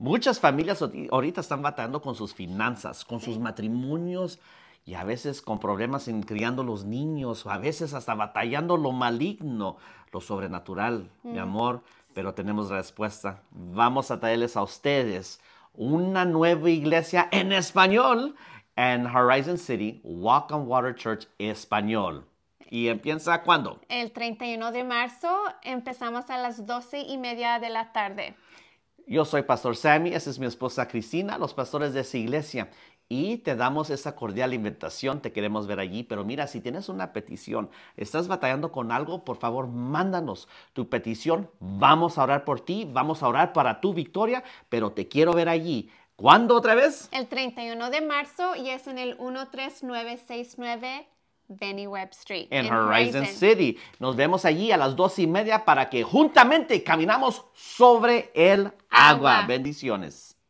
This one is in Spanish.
Muchas familias ahorita están batallando con sus finanzas, con sus matrimonios y a veces con problemas en criando los niños, o a veces hasta batallando lo maligno, lo sobrenatural, mi mm. amor. Pero tenemos la respuesta. Vamos a traerles a ustedes una nueva iglesia en español en Horizon City, Walk on Water Church Español. ¿Y empieza cuándo? El 31 de marzo empezamos a las 12 y media de la tarde. Yo soy Pastor Sammy, esa es mi esposa Cristina, los pastores de esa iglesia. Y te damos esa cordial invitación, te queremos ver allí. Pero mira, si tienes una petición, estás batallando con algo, por favor, mándanos tu petición. Vamos a orar por ti, vamos a orar para tu victoria, pero te quiero ver allí. ¿Cuándo otra vez? El 31 de marzo y es en el 13969 Benny Webb Street. En, Horizon, City. Nos vemos allí a las dos y media para que juntamente caminamos sobre el agua. Bendiciones.